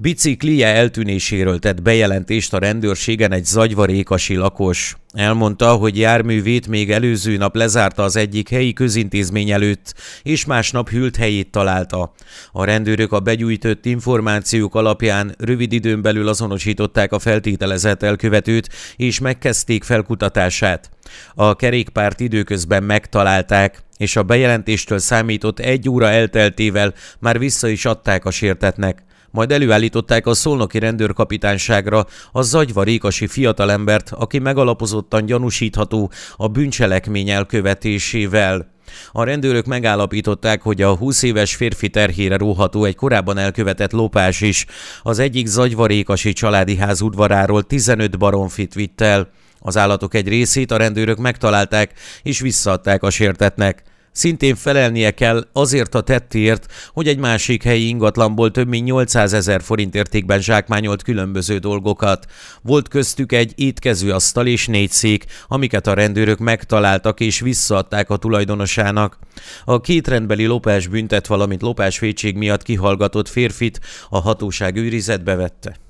Biciklije eltűnéséről tett bejelentést a rendőrségen egy zagyvarékasi lakos. Elmondta, hogy járművét még előző nap lezárta az egyik helyi közintézmény előtt, és másnap hűlt helyét találta. A rendőrök a begyújtott információk alapján rövid időn belül azonosították a feltételezett elkövetőt, és megkezdték felkutatását. A kerékpárt időközben megtalálták, és a bejelentéstől számított egy óra elteltével már vissza is adták a sértetnek majd előállították a szolnoki rendőrkapitányságra a rékasi fiatalembert, aki megalapozottan gyanúsítható a bűncselekmény elkövetésével. A rendőrök megállapították, hogy a 20 éves férfi terhére róható egy korábban elkövetett lopás is. Az egyik zagyvarékasi családi ház udvaráról 15 baromfit vitt el. Az állatok egy részét a rendőrök megtalálták és visszaadták a sértetnek. Szintén felelnie kell azért a tettért, hogy egy másik helyi ingatlanból több mint 800 ezer forint értékben zsákmányolt különböző dolgokat. Volt köztük egy étkezőasztal és négy szék, amiket a rendőrök megtaláltak és visszaadták a tulajdonosának. A két rendbeli lopás büntet, valamint lopásvédség miatt kihallgatott férfit a hatóság őrizetbe vette.